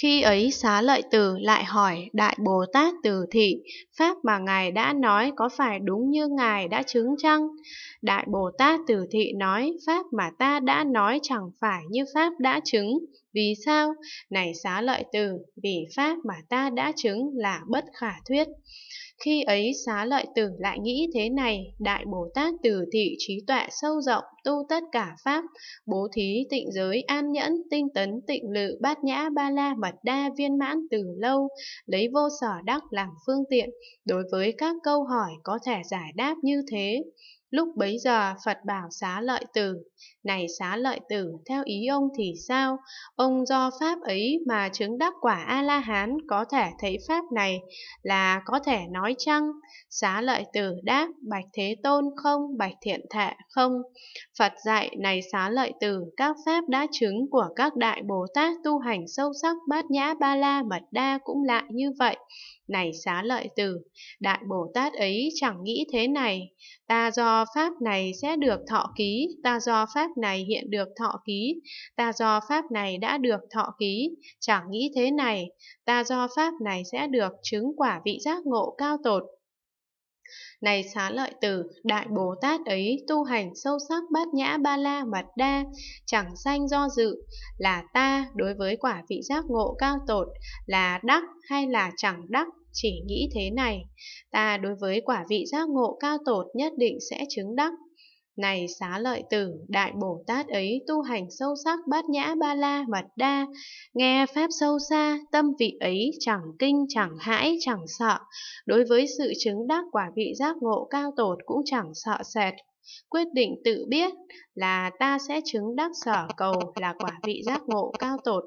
Khi ấy xá lợi tử lại hỏi Đại Bồ Tát Từ Thị, Pháp mà Ngài đã nói có phải đúng như Ngài đã chứng chăng? Đại Bồ Tát Từ Thị nói, Pháp mà ta đã nói chẳng phải như Pháp đã chứng, vì sao? Này xá lợi từ vì pháp mà ta đã chứng là bất khả thuyết. Khi ấy xá lợi từ lại nghĩ thế này, Đại Bồ Tát từ thị trí tuệ sâu rộng, tu tất cả pháp, bố thí tịnh giới an nhẫn, tinh tấn tịnh lự, bát nhã ba la mật đa viên mãn từ lâu, lấy vô sở đắc làm phương tiện, đối với các câu hỏi có thể giải đáp như thế. Lúc bấy giờ Phật bảo xá lợi tử, này xá lợi tử, theo ý ông thì sao? Ông do pháp ấy mà chứng đắc quả A-la-hán có thể thấy pháp này là có thể nói chăng? Xá lợi tử đáp, bạch thế tôn không, bạch thiện thệ không. Phật dạy, này xá lợi tử, các pháp đã chứng của các đại Bồ Tát tu hành sâu sắc bát nhã ba la mật đa cũng lại như vậy. Này xá lợi từ Đại Bồ Tát ấy chẳng nghĩ thế này, ta do pháp này sẽ được thọ ký, ta do pháp này hiện được thọ ký, ta do pháp này đã được thọ ký, chẳng nghĩ thế này, ta do pháp này sẽ được chứng quả vị giác ngộ cao tột, này xá lợi tử, đại Bồ Tát ấy tu hành sâu sắc bát nhã ba la mật đa, chẳng sanh do dự, là ta đối với quả vị giác ngộ cao tột, là đắc hay là chẳng đắc chỉ nghĩ thế này, ta đối với quả vị giác ngộ cao tột nhất định sẽ chứng đắc. Này xá lợi tử, đại Bồ Tát ấy tu hành sâu sắc bát nhã ba la mật đa, nghe pháp sâu xa, tâm vị ấy chẳng kinh, chẳng hãi, chẳng sợ. Đối với sự chứng đắc quả vị giác ngộ cao tột cũng chẳng sợ sệt. Quyết định tự biết là ta sẽ chứng đắc sở cầu là quả vị giác ngộ cao tột